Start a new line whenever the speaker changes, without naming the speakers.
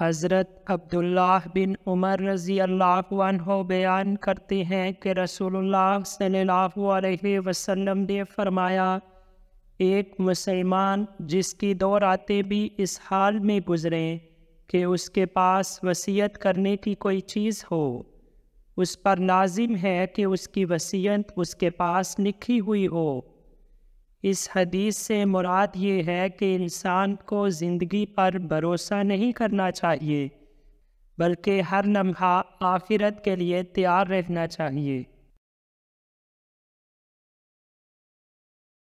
हज़रत
अब्दुल्लाह बिन उमर रज़ी अल्लाह बयान करते हैं कि रसूलुल्लाह सल्लल्लाहु ने फरमाया एक मुसलमान जिसकी दो रातें भी इस हाल में गुजरें कि उसके पास वसीयत करने की कोई चीज़ हो उस पर लाजिम है कि उसकी वसीयत उसके पास लिखी हुई हो इस हदीस से मुराद ये है कि इंसान को ज़िंदगी पर भरोसा नहीं करना चाहिए बल्कि हर लम्हा आखिरत के लिए तैयार रहना चाहिए